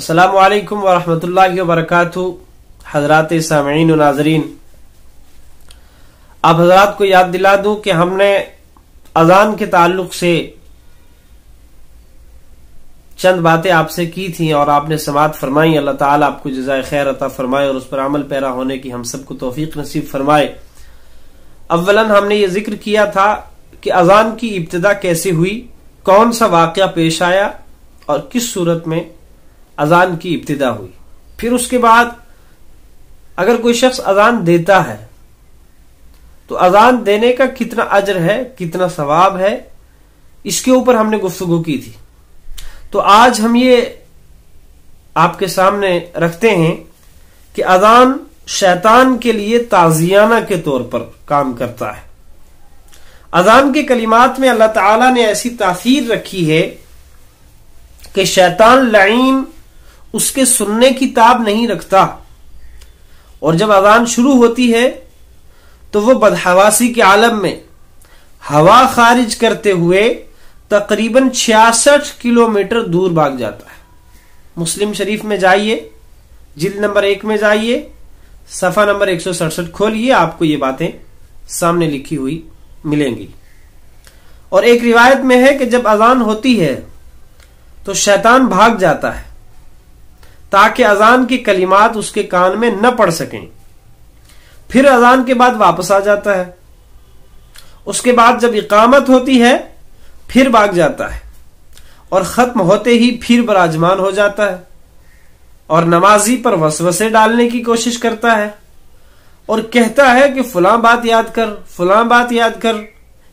अस्सलाम वालेकुम वरहमतुल्लाहि वबरकातु सामीन नाजरीन आप हजरात को याद दिला दूं कि हमने अजान के ताल्लुक से चंद बातें आपसे की थी और आपने समात फरमाई अल्लाह ताला आपको जजाय खैर अता फरमाए और उस पर अमल पैरा होने की हम सबको तोफीक नसीब फरमाए अवला हमने ये जिक्र किया था कि अजान की इब्तदा कैसे हुई कौन सा वाक़ पेश आया और किस सूरत में अजान की इब्तदा हुई फिर उसके बाद अगर कोई शख्स अजान देता है तो अजान देने का कितना अजर है कितना सवाब है इसके ऊपर हमने गुफ्तगु की थी तो आज हम ये आपके सामने रखते हैं कि अजान शैतान के लिए ताजियाना के तौर पर काम करता है अजान के कलिमात में अल्लाह ताला ने ऐसी तासीर रखी है कि शैतान लाइन उसके सुनने की ताब नहीं रखता और जब अजान शुरू होती है तो वो बदहवासी के आलम में हवा खारिज करते हुए तकरीबन छियासठ किलोमीटर दूर भाग जाता है मुस्लिम शरीफ में जाइए जिल नंबर एक में जाइए सफ़ा नंबर एक सौ सड़सठ खोलिए आपको ये बातें सामने लिखी हुई मिलेंगी और एक रिवायत में है कि जब अजान होती है तो शैतान भाग जाता है ताकि अजान की कलिमात उसके कान में न पड़ सकें फिर अजान के बाद वापस आ जाता है उसके बाद जब इकामत होती है फिर भाग जाता है और खत्म होते ही फिर बराजमान हो जाता है और नमाजी पर वसवसे डालने की कोशिश करता है और कहता है कि फलां बात याद कर फलां बात याद कर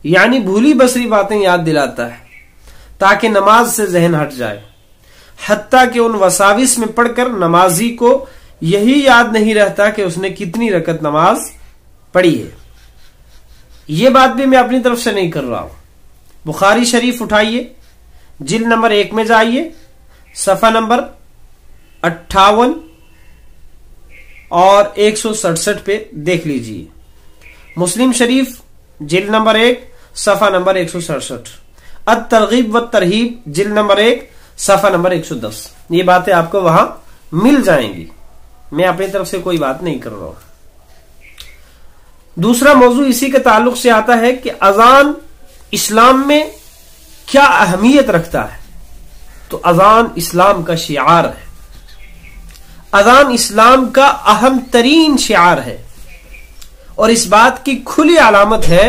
यानी भूली बसरी बातें याद दिलाता है ताकि नमाज से जहन हट जाए हती के उन वसाविस में पढ़कर नमाजी को यही याद नहीं रहता कि उसने कितनी रकत नमाज पढ़ी है ये बात भी मैं अपनी तरफ से नहीं कर रहा हूं बुखारी शरीफ उठाइए जिल नंबर एक में जाइए सफा नंबर अट्ठावन और एक सौ सड़सठ पे देख लीजिए मुस्लिम शरीफ जिल नंबर एक सफा नंबर एक सौ सड़सठ अत तरगीब व तरहीब जिल नंबर एक सफा नंबर 110 ये बातें आपको वहां मिल जाएंगी मैं अपनी तरफ से कोई बात नहीं कर रहा हूं दूसरा मौजू इसी के ताल्लुक से आता है कि अजान इस्लाम में क्या अहमियत रखता है तो अजान इस्लाम का शियार है अजान इस्लाम का अहम तरीन शियार है और इस बात की खुली अलामत है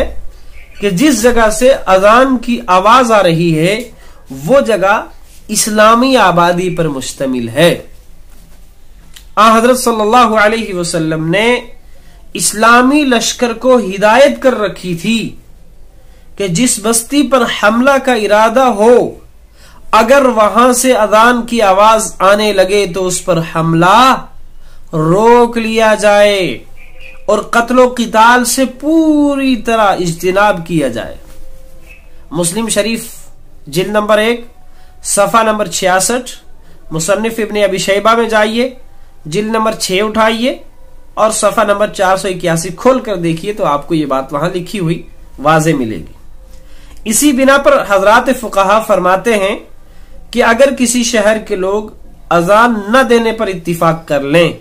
कि जिस जगह से अजान की आवाज आ रही है वो जगह इस्लामी आबादी पर मुश्तमिल है हजरत सल्लल्लाहु अलैहि वसल्लम ने इस्लामी लश्कर को हिदायत कर रखी थी कि जिस बस्ती पर हमला का इरादा हो अगर वहां से अजान की आवाज आने लगे तो उस पर हमला रोक लिया जाए और कत्लो किताल से पूरी तरह इज्तनाब किया जाए मुस्लिम शरीफ जिल नंबर एक सफ़ा नंबर छियासठ मुसनफ़ इबन अबी शैबा में जाइए जिल नंबर छः उठाइए और सफ़ा नंबर चार सौ इक्यासी खोल कर देखिए तो आपको ये बात वहां लिखी हुई वाज मिलेगी इसी बिना पर हजरत फ़ुकाहा फरमाते हैं कि अगर किसी शहर के लोग अजान न देने पर इतफाक कर लें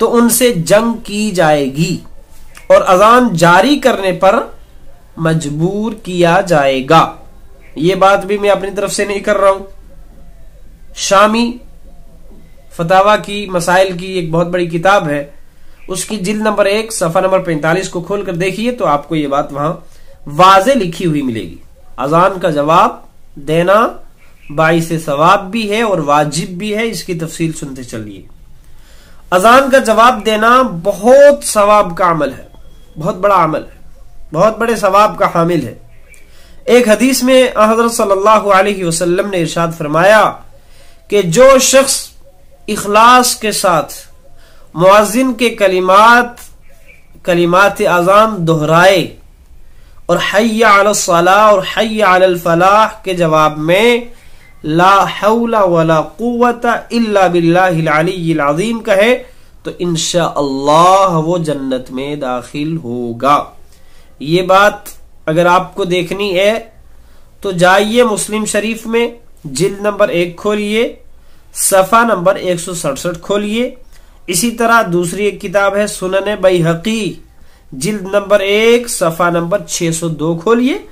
तो उनसे जंग की जाएगी और अजान जारी करने पर मजबूर किया जाएगा ये बात भी मैं अपनी तरफ से नहीं कर रहा हूं शामी फतावा की मसाइल की एक बहुत बड़ी किताब है उसकी जिल नंबर एक सफा नंबर पैंतालीस को खोलकर देखिए तो आपको ये बात वहां वाजे लिखी हुई मिलेगी अजान का जवाब देना से सवाब भी है और वाजिब भी है इसकी तफसील सुनते चलिए अजान का जवाब देना बहुत सवाब का अमल है बहुत बड़ा अमल है बहुत बड़े सवाब का हामिल है एक हदीस में हजरत वसल्लम ने इरशाद फरमाया कि जो शख्स इखलास के साथ मुआजिन के कलिमात कलिमात अजान दोहराए और हैया और हैया फलाह के जवाब में ला हौला वला कहे तो इनशा वो जन्नत में दाखिल होगा ये बात अगर आपको देखनी है तो जाइए मुस्लिम शरीफ में जिल्द नंबर एक खोलिए सफ़ा नंबर एक सौ सड़सठ खोलिए इसी तरह दूसरी एक किताब है सुनने बईहकी जिल्द नंबर एक सफ़ा नंबर 602 खोलिए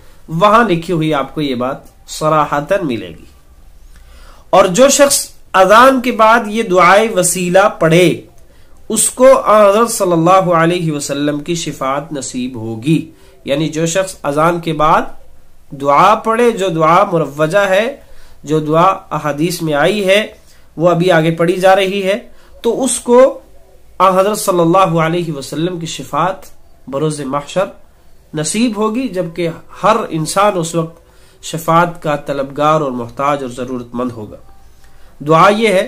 वहां लिखी हुई आपको ये बात सराहतन मिलेगी और जो शख्स अजान के बाद ये दुआई वसीला पढ़े उसको हजरत सल्लल्लाहु अलैहि वसल्लम की शिफात नसीब होगी यानी जो शख्स अजान के बाद दुआ पढ़े जो दुआ मुरवजा है जो दुआ अहादीस में आई है वो अभी आगे पढ़ी जा रही है तो उसको हजरत सल्लल्लाहु अलैहि वसल्लम की शिफात बरोज महशर नसीब होगी जबकि हर इंसान उस वक्त शफात का तलबगार और मोहताज और ज़रूरतमंद होगा दुआ यह है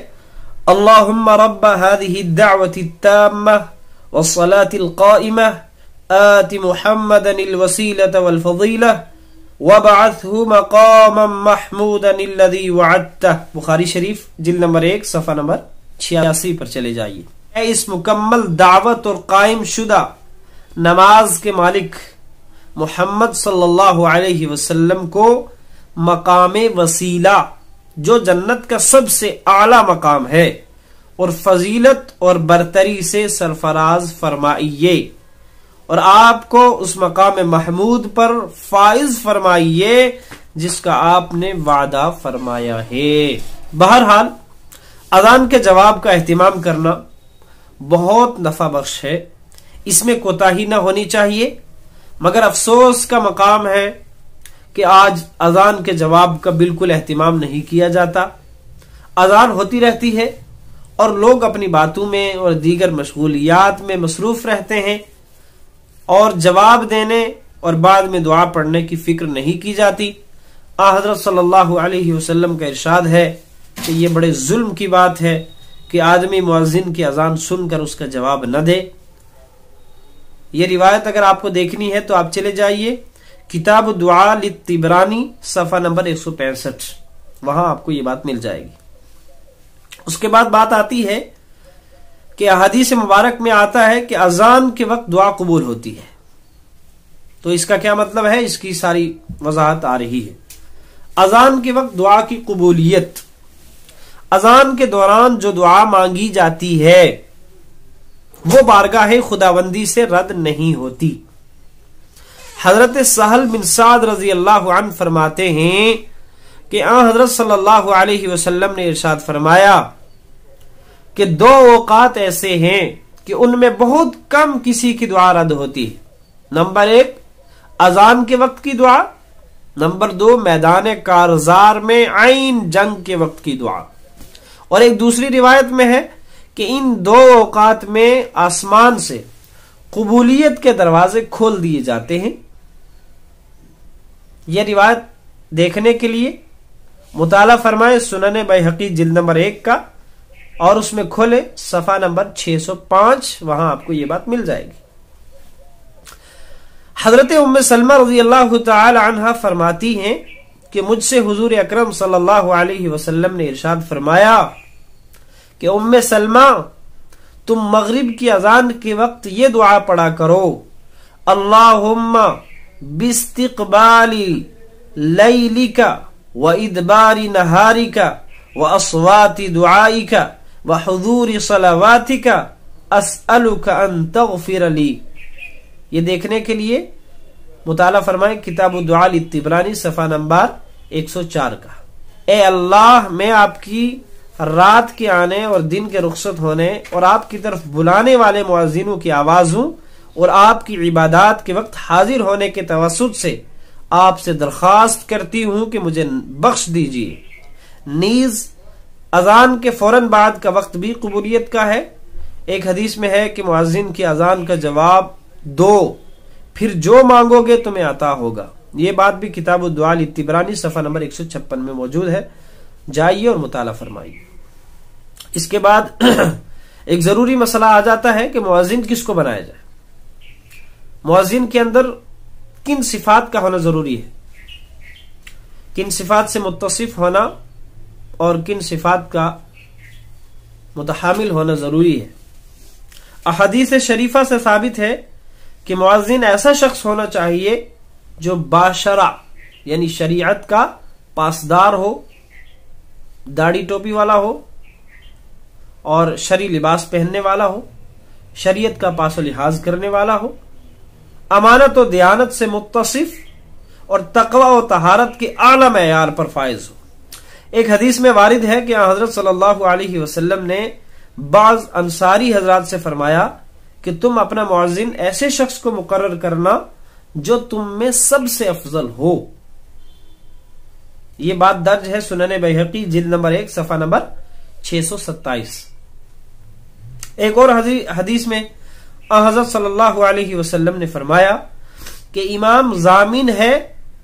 अल्लाह रब हदी दावती तम वसलातिल آت محمدا الوسيلة والفضيلة وبعثه مقاما محمودا الذي وعدته बुखारी शरीफ जिल नंबर एक सफा नंबर छियासी पर चले जाइए इस मुकम्मल दावत और कायम शुदा नमाज के मालिक मोहम्मद सल्लल्लाहु अलैहि वसल्लम को मकाम वसीला जो जन्नत का सबसे आला मकाम है और फजीलत और बरतरी से सरफराज फरमाइए और आपको उस मकाम महमूद पर फाइज फरमाइए जिसका आपने वादा फरमाया है बहरहाल अजान के जवाब का अहतमाम करना बहुत नफा बख्श है इसमें कोताही ना होनी चाहिए मगर अफसोस का मकाम है कि आज अजान के जवाब का बिल्कुल अहतमाम नहीं किया जाता अजान होती रहती है और लोग अपनी बातों में और दीगर मशगूलियात में मसरूफ रहते हैं और जवाब देने और बाद में दुआ पढ़ने की फिक्र नहीं की जाती आ हजरत सल्लल्लाहु अलैहि वसल्लम का इरशाद है कि ये बड़े जुल्म की बात है कि आदमी मुआजिन की अजान सुनकर उसका जवाब न दे ये रिवायत अगर आपको देखनी है तो आप चले जाइए किताब दुआ तिबरानी सफ़ा नंबर एक सौ पैंसठ वहां आपको ये बात मिल जाएगी उसके बाद बात आती है कि अहादीस मुबारक में आता है कि अजान के वक्त दुआ कबूल होती है तो इसका क्या मतलब है इसकी सारी वजाहत आ रही है अजान के वक्त दुआ की कबूलियत अजान के दौरान जो दुआ मांगी जाती है वो बारगाह खुदाबंदी से रद्द नहीं होती हजरत सहल बिन साद रजी अल्लाह फरमाते हैं कि आ अं हजरत सल्लल्लाहु अलैहि वसल्लम ने इरशाद फरमाया कि दो औकात ऐसे हैं कि उनमें बहुत कम किसी की दुआ रद्द होती है नंबर एक अजान के वक्त की दुआ नंबर दो मैदान कारजार में आइन जंग के वक्त की दुआ और एक दूसरी रिवायत में है कि इन दो औकात में आसमान से कबूलियत के दरवाजे खोल दिए जाते हैं यह रिवायत देखने के लिए मुताला फरमाए सुनने बहकी जिल नंबर एक का और उसमें खोले सफा नंबर 605 वहां आपको ये बात मिल जाएगी हजरत उम्म सलमा रजी अल्लाह तहा फरमाती हैं कि मुझसे हजूर अक्रम सलम ने इरशाद फरमाया कि उम्म सलमा तुम मगरिब की अजान के वक्त ये दुआ पड़ा करो बिस्तिकबाली लई लिका व इदबारी का व असवाती दुआई का वहजूर सलावातिका असअलुकाफिर अली ये देखने के लिए मुताला फरमाए किताब दुआल तिबरानी सफ़ा नंबर 104 का ए अल्लाह मैं आपकी रात के आने और दिन के रुखसत होने और आपकी तरफ बुलाने वाले मुआजिनों की आवाज़ हूँ और आपकी इबादत के वक्त हाजिर होने के तवसत से आपसे दरख्वास्त करती हूँ कि मुझे बख्श दीजिए नीज़ अजान के फौरन बाद का वक्त भी कबूलियत का है एक हदीस में है कि मुआजिन की अजान का जवाब दो फिर जो मांगोगे तुम्हें आता होगा ये बात भी किताब उद्वाल इतिबरानी सफ़ा नंबर एक सौ छप्पन में मौजूद है जाइए और मुताला फरमाइए इसके बाद एक ज़रूरी मसला आ जाता है कि मुआजिन किसको बनाया जाए मुआजिन के अंदर किन सिफात का होना ज़रूरी है किन सिफात से मुतसिफ होना और किन सिफात का मुतहमिल होना ज़रूरी है अहदीस शरीफा से साबित है कि मुआजिन ऐसा शख्स होना चाहिए जो बाशरा यानी शरीयत का पासदार हो दाढ़ी टोपी वाला हो और शरी लिबास पहनने वाला हो शरीयत का पास लिहाज करने वाला हो अमानत और दयानत से मुतसिफ और तकवा और तहारत के आला मैार पर फायज हो एक हदीस में वारिद है कि हजरत सल्लल्लाहु अलैहि वसल्लम ने बाज अंसारी हजरत से फरमाया कि तुम अपना मुआजिन ऐसे शख्स को मुकर्र करना जो तुम में सबसे अफजल हो यह बात दर्ज है सुनने बेहकी जिल नंबर एक सफा नंबर 627 एक और हदीस में हजरत सल्लल्लाहु अलैहि वसल्लम ने फरमाया कि इमाम जामिन है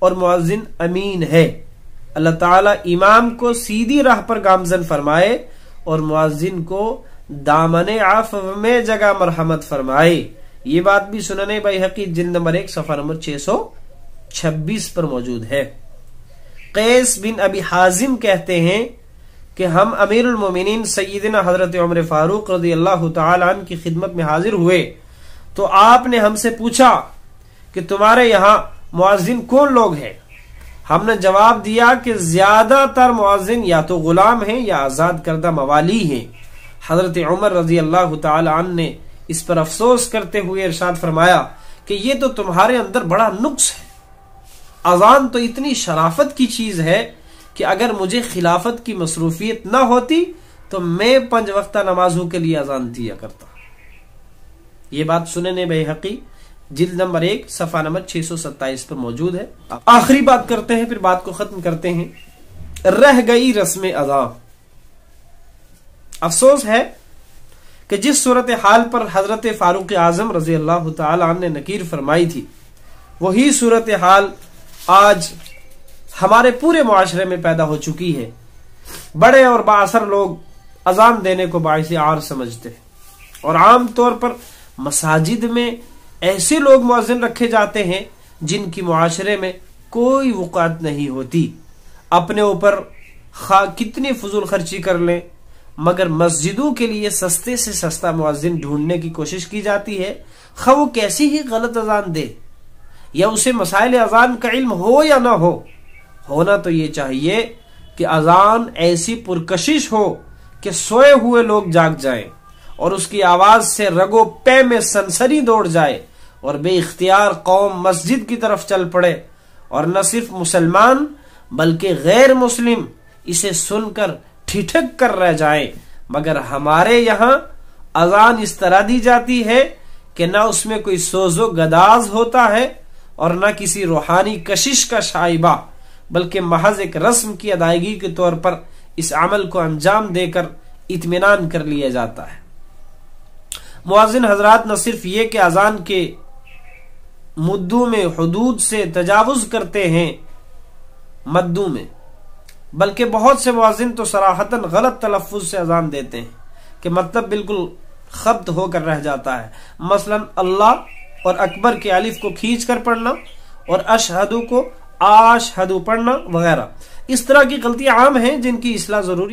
और मुआजिन अमीन है अल्लाह ताला इमाम को सीधी राह पर गामजन फरमाए और मुआजिन को दामन आफ में जगह मरहमत फरमाए ये बात भी सुनने हकी जिन नंबर एक सफा नंबर छह सौ छब्बीस पर मौजूद है कैस बिन अभी हाजिम कहते हैं कि हम अमीर उलमिन सईदना हजरत उम्र फारूक रजी अल्लाह तन की खिदमत में हाजिर हुए तो आपने हमसे पूछा कि तुम्हारे यहाँ मुआजिन कौन लोग हैं हमने जवाब दिया कि ज्यादातर मुआजिन या तो गुलाम हैं या आज़ाद करदा मवाली हैं हजरत उमर रजी अल्लाह तन ने इस पर अफसोस करते हुए इरशाद फरमाया कि ये तो तुम्हारे अंदर बड़ा नुक्स है अजान तो इतनी शराफत की चीज़ है कि अगर मुझे खिलाफत की मसरूफियत ना होती तो मैं पंच वक्ता नमाजों के लिए अजान दिया करता ये बात सुनने बेहकी जिल्द नंबर एक सफा नंबर छह सौ सत्ताईस पर मौजूद है आखिरी बात करते हैं फिर बात को खत्म करते हैं रह गई रस्म अदा अफसोस है कि जिस सूरत हाल पर हजरत फारूक आजम रजी अल्लाह ने नकीर फरमाई थी वही सूरत हाल आज हमारे पूरे माशरे में पैदा हो चुकी है बड़े और बासर लोग अजान देने को बायस आर समझते हैं और आमतौर पर मसाजिद में ऐसे लोग मुआजिन रखे जाते हैं जिनकी माशरे में कोई वक़ात नहीं होती अपने ऊपर खा कितनी फजूल खर्ची कर लें मगर मस्जिदों के लिए सस्ते से सस्ता मुआजिन ढूंढने की कोशिश की जाती है खा वो कैसी ही गलत अजान दे या उसे मसाइल अजान का इल्म हो या ना हो होना तो ये चाहिए कि अजान ऐसी पुरकशिश हो कि सोए हुए लोग जाग जाएं और उसकी आवाज से रगो पे में सनसरी दौड़ जाए और इख्तियार कौम मस्जिद की तरफ चल पड़े और न सिर्फ मुसलमान बल्कि गैर मुस्लिम इसे सुनकर ठिठक कर रह जाए मगर हमारे यहाँ अजान इस तरह दी जाती है कि ना उसमें कोई सोजो गदाज होता है और न किसी रूहानी कशिश का शाइबा बल्कि महज एक रस्म की अदायगी के तौर पर इस अमल को अंजाम देकर इतमान कर लिया जाता है मुआजिन हजरात न सिर्फ ये कि अजान के मुद्दू में हदूद से तजावज़ करते हैं मद्दू में बल्कि बहुत से मुआजिन तो सराहतन गलत तलफ़ से अजान देते हैं कि मतलब बिल्कुल खब्त होकर रह जाता है मसलन अल्लाह और अकबर के अलिफ को खींच कर पढ़ना और अशहदू को आशहदू पढ़ना वगैरह इस तरह की गलतियां आम हैं जिनकी इसलाह ज़रूरी